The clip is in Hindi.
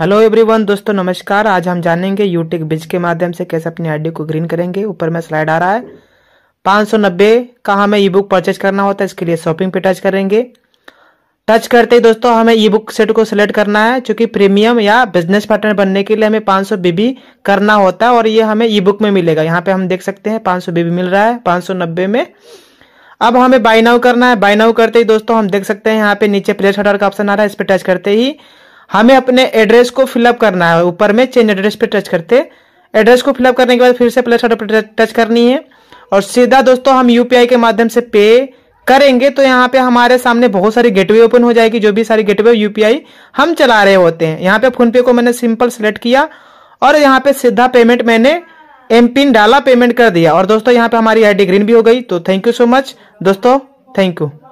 हेलो एवरीवन दोस्तों नमस्कार आज हम जानेंगे यूटिक बिज के माध्यम से कैसे अपनी आईडी को ग्रीन करेंगे ऊपर में स्लाइड आ रहा है 590 का हमें ई बुक परचेज करना होता है इसके लिए शॉपिंग पे टच करेंगे टच करते ही दोस्तों हमें ई बुक सेट को सिलेक्ट करना है क्योंकि प्रीमियम या बिजनेस पार्टनर बनने के लिए हमें सौ बीबी करना होता है और ये हमें ई बुक में मिलेगा यहाँ पे हम देख सकते हैं सौ बीबी मिल रहा है नब्बे में अब हमें बाय नाउ करना है नाउ करते ही दोस्तों हम देख सकते हैं यहाँ पे नीचे प्लेस ऑर्डर का ऑप्शन आ रहा है इस पर टच करते ही हमें अपने एड्रेस को फिलअप करना है ऊपर में चेंज एड्रेस पे टच करते एड्रेस को फिलअप करने के बाद फिर से प्लस ऑर्डर पर टच करनी है और सीधा दोस्तों हम यूपीआई के माध्यम से पे करेंगे तो यहाँ पे हमारे सामने बहुत सारी गेटवे ओपन हो जाएगी जो भी सारी गेटवे यूपीआई हम चला रहे होते हैं यहाँ पे फोनपे को मैंने सिंपल सेलेक्ट किया और यहाँ पे सीधा पेमेंट मैंने एम पिन डाला पेमेंट कर दिया और दोस्तों यहाँ पे हमारी आईडी ग्रीन भी हो गई तो थैंक यू सो मच दोस्तों थैंक यू